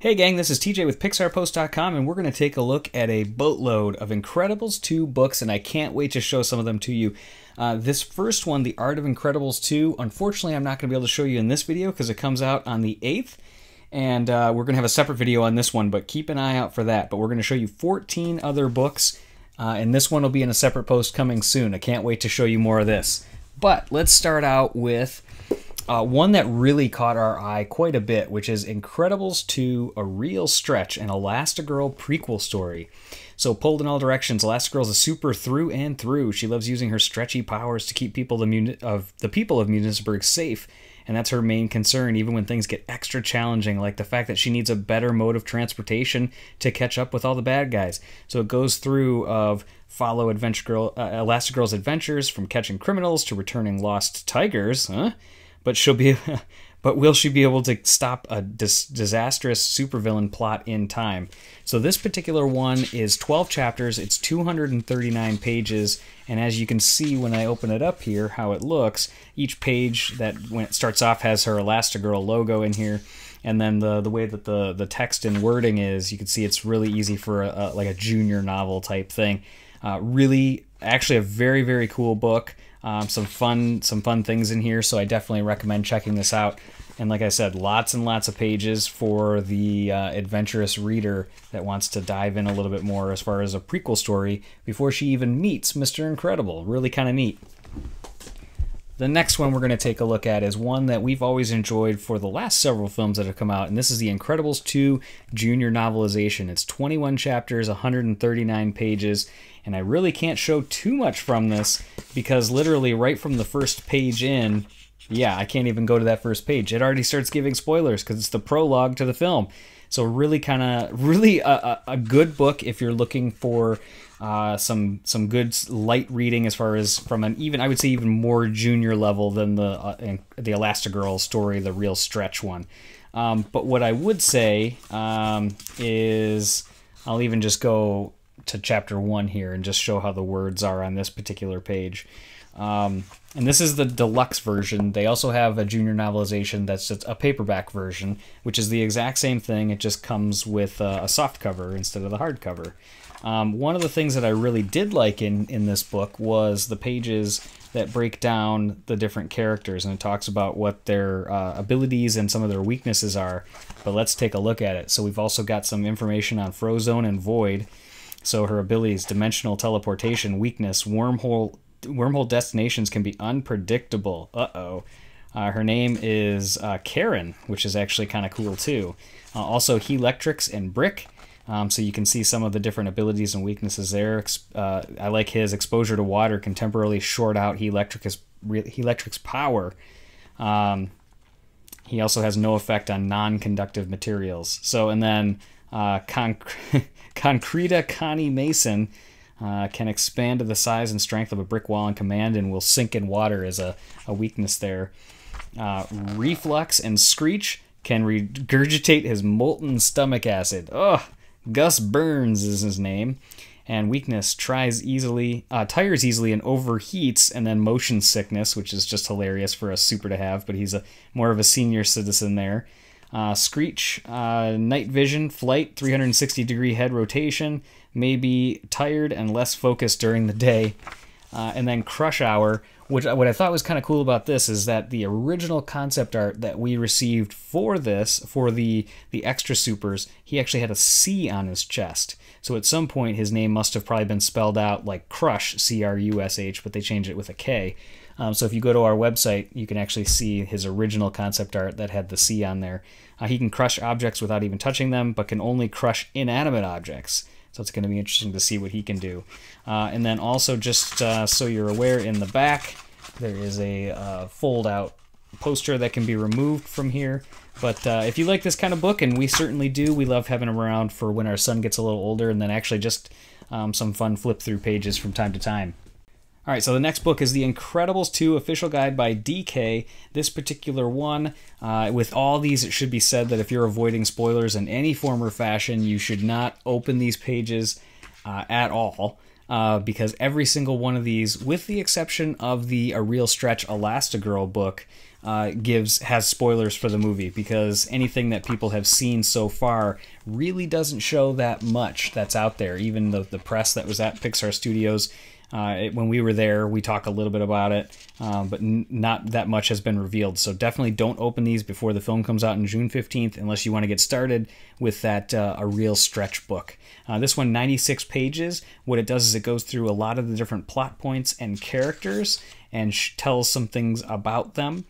Hey gang, this is TJ with PixarPost.com, and we're going to take a look at a boatload of Incredibles 2 books, and I can't wait to show some of them to you. Uh, this first one, The Art of Incredibles 2, unfortunately, I'm not going to be able to show you in this video because it comes out on the 8th, and uh, we're going to have a separate video on this one, but keep an eye out for that. But we're going to show you 14 other books, uh, and this one will be in a separate post coming soon. I can't wait to show you more of this. But let's start out with uh, one that really caught our eye quite a bit, which is Incredibles 2 A Real Stretch, an Elastigirl prequel story. So, pulled in all directions, Elastigirl's a super through and through. She loves using her stretchy powers to keep people the of the people of Munisburg safe, and that's her main concern, even when things get extra challenging, like the fact that she needs a better mode of transportation to catch up with all the bad guys. So, it goes through of follow Adventure Girl, uh, Elastigirl's adventures from catching criminals to returning lost tigers, huh? but she'll be but will she be able to stop a dis- disastrous supervillain plot in time? So this particular one is 12 chapters, it's 239 pages, and as you can see when I open it up here how it looks, each page that when it starts off has her Elastigirl logo in here. And then the, the way that the, the text and wording is, you can see it's really easy for a, a, like a junior novel type thing. Uh, really, actually, a very, very cool book. Um, some fun, some fun things in here. So I definitely recommend checking this out. And like I said, lots and lots of pages for the uh, adventurous reader that wants to dive in a little bit more as far as a prequel story before she even meets Mr. Incredible. Really kind of neat. The next one we're going to take a look at is one that we've always enjoyed for the last several films that have come out, and this is The Incredibles 2 Junior Novelization. It's 21 chapters, 139 pages, and I really can't show too much from this because literally right from the first page in, yeah, I can't even go to that first page. It already starts giving spoilers because it's the prologue to the film. So really kind of really a, a, good book if you're looking for uh, some some good light reading as far as from an even I would say even more junior level than the uh, the Elastigirl story, the real stretch one. Um, but what I would say um, is I'll even just go to chapter one here and just show how the words are on this particular page. Um, and this is the deluxe version. They also have a junior novelization that's just a paperback version, which is the exact same thing. It just comes with a, uh, a soft cover instead of the hardcover. Um, one of the things that I really did like in, in this book was the pages that break down the different characters and it talks about what their uh, abilities and some of their weaknesses are. But let's take a look at it. So we've also got some information on Frozone and Void. So her abilities, dimensional teleportation, weakness, wormhole wormhole destinations can be unpredictable. Uh-oh. Uh, her name is uh, Karen, which is actually kind of cool too. Uh, also electrics and Brick um, so you can see some of the different abilities and weaknesses there. Uh, I like his exposure to water can temporarily short out He Electric's, Electric's power. Um, he also has no effect on non-conductive materials. So and then uh, Concreta Connie Mason uh, can expand to the size and strength of a brick wall in command and will sink in water as a, a weakness there. Uh, reflux and Screech can regurgitate his molten stomach acid. Ugh, Gus Burns is his name, and weakness tries easily, uh, tires easily, and overheats, and then motion sickness, which is just hilarious for a super to have. But he's a more of a senior citizen there. Uh, Screech, uh, night vision, flight, 360 degree head rotation, may be tired and less focused during the day uh, and then Crush Hour. Which what I thought was kind of cool about this is that the original concept art that we received for this, for the the extra supers, he actually had a C on his chest. So at some point, his name must have probably been spelled out like Crush, C R U S H, but they changed it with a K. Um, so if you go to our website, you can actually see his original concept art that had the C on there. Uh, he can crush objects without even touching them, but can only crush inanimate objects. So it's going to be interesting to see what he can do. Uh, and then also, just uh, so you're aware, in the back, there is a uh, fold-out poster that can be removed from here. But uh, if you like this kind of book, and we certainly do, we love having around for when our son gets a little older, and then actually just um, some fun flip-through pages from time to time. All right, so the next book is The Incredibles 2 Official Guide by DK. This particular one, uh, with all these, it should be said that if you're avoiding spoilers in any form or fashion, you should not open these pages uh, at all. Uh, because every single one of these, with the exception of the A Real Stretch Elastigirl book, uh, gives has spoilers for the movie because anything that people have seen so far really doesn't show that much that's out there. Even the the press that was at Pixar Studios uh, it, when we were there, we talk a little bit about it, um, but not that much has been revealed. So definitely don't open these before the film comes out on June 15th, unless you want to get started with that uh, a real stretch book. Uh, this one, 96 pages. What it does is it goes through a lot of the different plot points and characters and tells some things about them.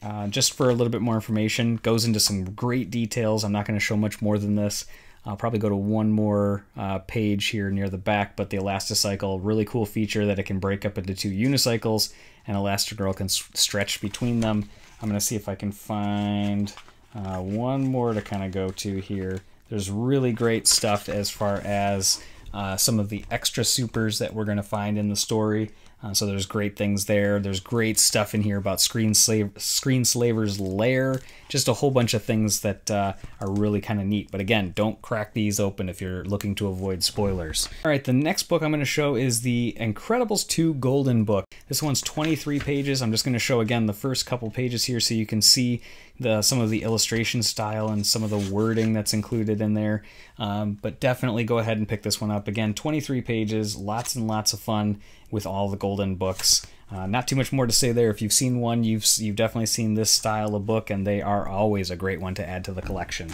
Uh, just for a little bit more information. Goes into some great details. I'm not going to show much more than this. I'll probably go to one more uh, page here near the back, but the Elasticycle, really cool feature that it can break up into two unicycles, and Elastigirl can stretch between them. I'm going to see if I can find uh, one more to kind of go to here. There's really great stuff as far as uh, some of the extra supers that we're going to find in the story. Uh, so there's great things there. There's great stuff in here about Screen, slave, screen Slaver's Lair. Just a whole bunch of things that uh, are really kind of neat. But again, don't crack these open if you're looking to avoid spoilers. All right, the next book I'm going to show is The Incredibles 2 Golden Book. This one's 23 pages. I'm just going to show again the first couple pages here so you can see the, some of the illustration style and some of the wording that's included in there. Um, but definitely go ahead and pick this one up. Again, 23 pages, lots and lots of fun with all the golden books. Uh, not too much more to say there. If you've seen one, you've you've definitely seen this style of book, and they are always a great one to add to the collection.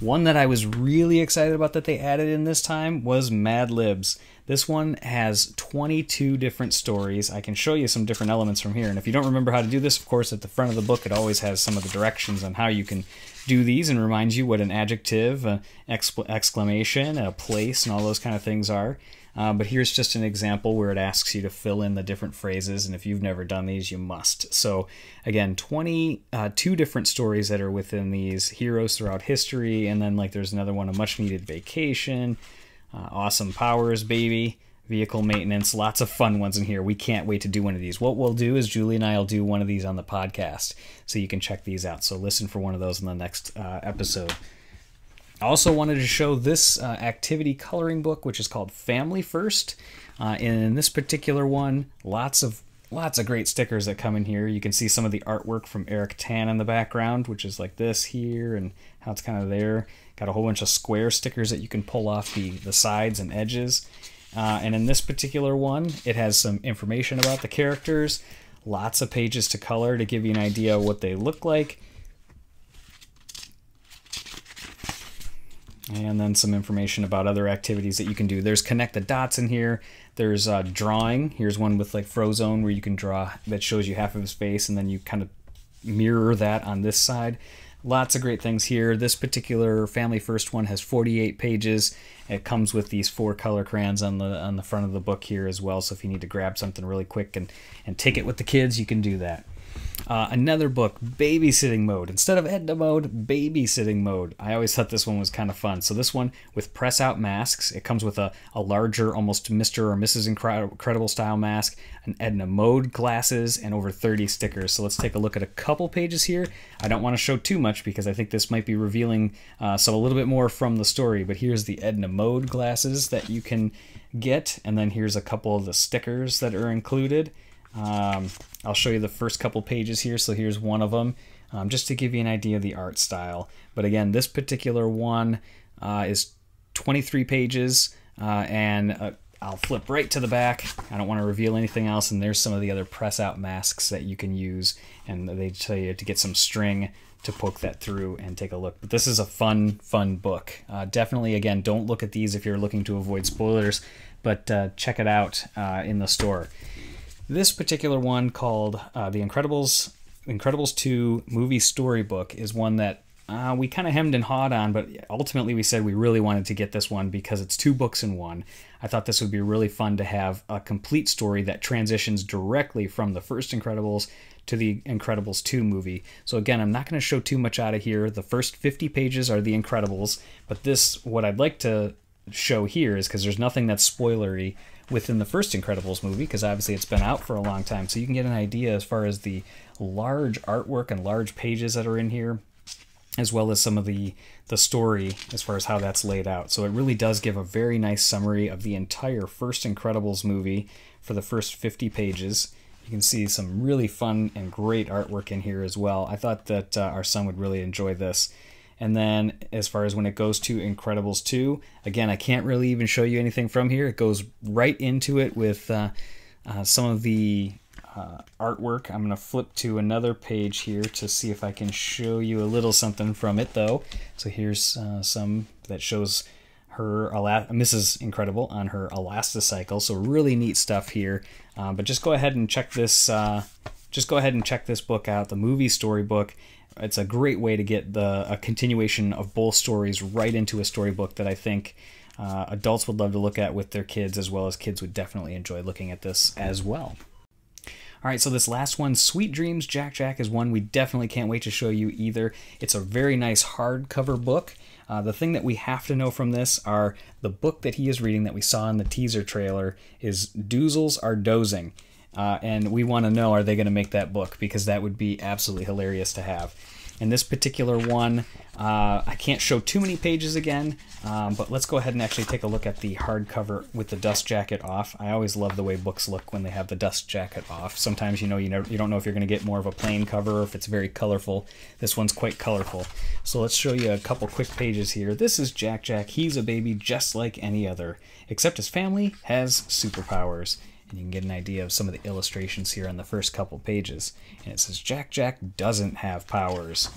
One that I was really excited about that they added in this time was Mad Libs. This one has 22 different stories. I can show you some different elements from here. And if you don't remember how to do this, of course, at the front of the book, it always has some of the directions on how you can do these and reminds you what an adjective, an exclamation, a place, and all those kind of things are. Uh, but here's just an example where it asks you to fill in the different phrases, and if you've never done these, you must. So again, 22 uh, different stories that are within these heroes throughout history, and then like there's another one, a much needed vacation, uh, awesome powers, baby, vehicle maintenance, lots of fun ones in here. We can't wait to do one of these. What we'll do is Julie and I will do one of these on the podcast, so you can check these out. So listen for one of those in the next uh, episode. I also wanted to show this uh, activity coloring book, which is called Family First. Uh, and in this particular one, lots of lots of great stickers that come in here. You can see some of the artwork from Eric Tan in the background, which is like this here and how it's kind of there. Got a whole bunch of square stickers that you can pull off the, the sides and edges. Uh, and in this particular one, it has some information about the characters, lots of pages to color to give you an idea what they look like. and then some information about other activities that you can do. There's connect the dots in here. There's a uh, drawing. Here's one with like Frozone where you can draw that shows you half of his face and then you kind of mirror that on this side. Lots of great things here. This particular Family First one has 48 pages. It comes with these four color crayons on the on the front of the book here as well. So if you need to grab something really quick and and take it with the kids, you can do that. Uh, another book, Babysitting Mode. Instead of Edna Mode, Babysitting Mode. I always thought this one was kind of fun. So this one with press out masks, it comes with a, a larger, almost Mr. or Mrs. Incredible style mask, an Edna Mode glasses, and over 30 stickers. So let's take a look at a couple pages here. I don't want to show too much because I think this might be revealing uh, so a little bit more from the story. But here's the Edna Mode glasses that you can get. And then here's a couple of the stickers that are included. Um, I'll show you the first couple pages here. So here's one of them, um, just to give you an idea of the art style. But again, this particular one uh, is 23 pages, uh, and uh, I'll flip right to the back. I don't want to reveal anything else, and there's some of the other press-out masks that you can use, and they tell you to get some string to poke that through and take a look. But this is a fun, fun book. Uh, definitely, again, don't look at these if you're looking to avoid spoilers, but uh, check it out uh, in the store. This particular one called uh, The Incredibles Incredibles 2 Movie Storybook is one that uh, we kind of hemmed and hawed on, but ultimately we said we really wanted to get this one because it's two books in one. I thought this would be really fun to have a complete story that transitions directly from the first Incredibles to the Incredibles 2 movie. So, again, I'm not going to show too much out of here. The first 50 pages are The Incredibles, but this, what I'd like to show here is because there's nothing that's spoilery within the first Incredibles movie, because obviously it's been out for a long time. So you can get an idea as far as the large artwork and large pages that are in here, as well as some of the, the story as far as how that's laid out. So it really does give a very nice summary of the entire first Incredibles movie for the first 50 pages. You can see some really fun and great artwork in here as well. I thought that uh, our son would really enjoy this. And then as far as when it goes to Incredibles 2, again, I can't really even show you anything from here. It goes right into it with uh, uh, some of the uh, artwork. I'm going to flip to another page here to see if I can show you a little something from it, though. So here's uh, some that shows her Mrs. Incredible on her Elasticycle. So really neat stuff here. Uh, but just go ahead and check this uh, just go ahead and check this book out, the movie storybook. It's a great way to get the a continuation of both stories right into a storybook that I think uh, adults would love to look at with their kids, as well as kids would definitely enjoy looking at this as well. All right, so this last one, Sweet Dreams Jack Jack, is one we definitely can't wait to show you either. It's a very nice hardcover book. Uh, the thing that we have to know from this are the book that he is reading that we saw in the teaser trailer is Doozles Are Dozing. Uh, and we want to know are they going to make that book because that would be absolutely hilarious to have. And this particular one, uh, I can't show too many pages again, um, but let's go ahead and actually take a look at the hardcover with the dust jacket off. I always love the way books look when they have the dust jacket off. Sometimes you know you, never, you don't know if you're going to get more of a plain cover or if it's very colorful. This one's quite colorful. So let's show you a couple quick pages here. This is Jack Jack. He's a baby just like any other, except his family has superpowers and you can get an idea of some of the illustrations here on the first couple pages. And it says Jack Jack doesn't have powers.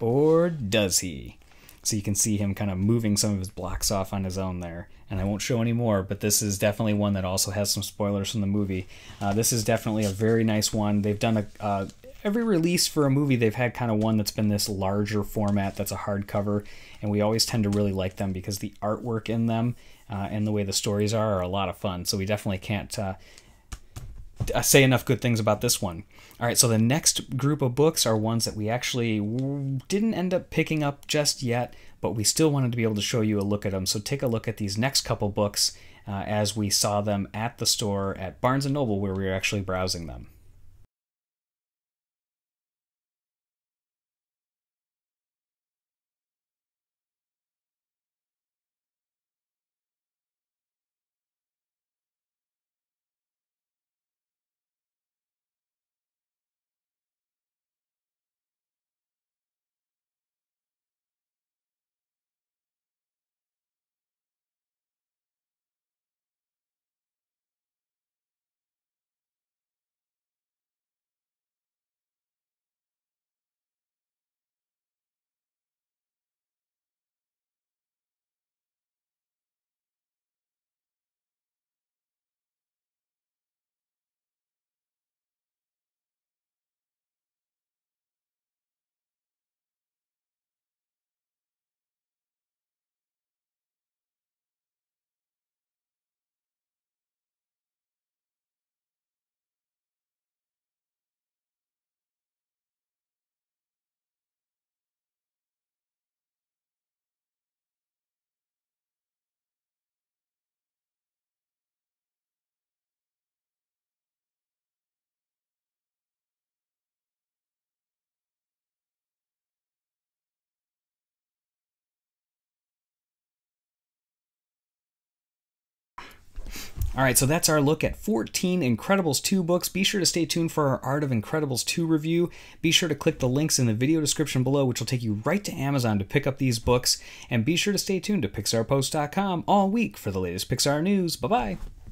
Or does he? So you can see him kind of moving some of his blocks off on his own there. And I won't show any more, but this is definitely one that also has some spoilers from the movie. Uh, this is definitely a very nice one. They've done a. Uh, every release for a movie, they've had kind of one that's been this larger format that's a hardcover, and we always tend to really like them because the artwork in them uh, and the way the stories are are a lot of fun. So we definitely can't uh, uh, say enough good things about this one. All right, so the next group of books are ones that we actually didn't end up picking up just yet, but we still wanted to be able to show you a look at them. So take a look at these next couple books uh, as we saw them at the store at Barnes & Noble where we were actually browsing them. All right, so that's our look at 14 Incredibles 2 books. Be sure to stay tuned for our Art of Incredibles 2 review. Be sure to click the links in the video description below, which will take you right to Amazon to pick up these books. And be sure to stay tuned to PixarPost.com all week for the latest Pixar news. Bye bye.